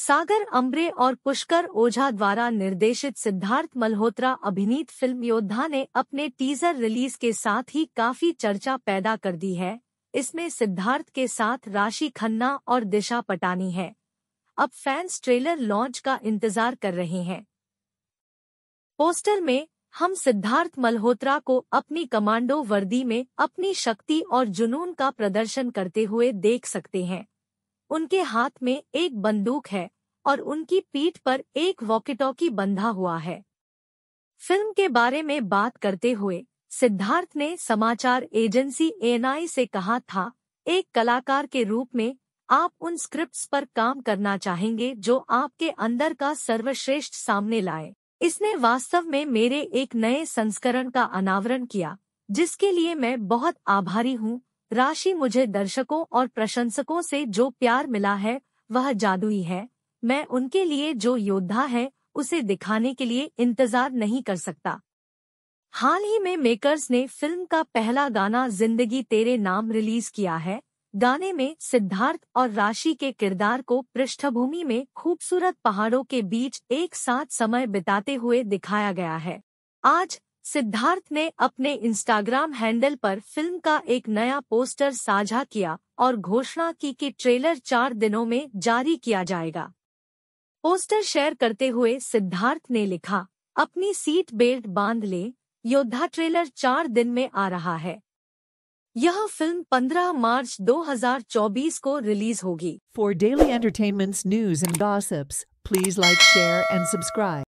सागर अम्बरे और पुष्कर ओझा द्वारा निर्देशित सिद्धार्थ मल्होत्रा अभिनीत फिल्म योद्धा ने अपने टीजर रिलीज के साथ ही काफी चर्चा पैदा कर दी है इसमें सिद्धार्थ के साथ राशि खन्ना और दिशा पटानी है अब फैंस ट्रेलर लॉन्च का इंतजार कर रहे हैं पोस्टर में हम सिद्धार्थ मल्होत्रा को अपनी कमांडो वर्दी में अपनी शक्ति और जुनून का प्रदर्शन करते हुए देख सकते हैं उनके हाथ में एक बंदूक है और उनकी पीठ पर एक वॉकेटॉकी बंधा हुआ है फिल्म के बारे में बात करते हुए सिद्धार्थ ने समाचार एजेंसी एएनआई से कहा था एक कलाकार के रूप में आप उन स्क्रिप्ट्स पर काम करना चाहेंगे जो आपके अंदर का सर्वश्रेष्ठ सामने लाए इसने वास्तव में मेरे एक नए संस्करण का अनावरण किया जिसके लिए मैं बहुत आभारी हूँ राशि मुझे दर्शकों और प्रशंसकों से जो प्यार मिला है वह जादुई है मैं उनके लिए जो योद्धा है उसे दिखाने के लिए इंतजार नहीं कर सकता हाल ही में मेकर्स ने फिल्म का पहला गाना जिंदगी तेरे नाम रिलीज किया है गाने में सिद्धार्थ और राशि के किरदार को पृष्ठभूमि में खूबसूरत पहाड़ों के बीच एक साथ समय बिताते हुए दिखाया गया है आज सिद्धार्थ ने अपने इंस्टाग्राम हैंडल पर फिल्म का एक नया पोस्टर साझा किया और घोषणा की कि ट्रेलर चार दिनों में जारी किया जाएगा पोस्टर शेयर करते हुए सिद्धार्थ ने लिखा अपनी सीट बेल्ट बांध ले योद्धा ट्रेलर चार दिन में आ रहा है यह फिल्म 15 मार्च 2024 को रिलीज होगी for daily entertainment news and gossips please like share and subscribe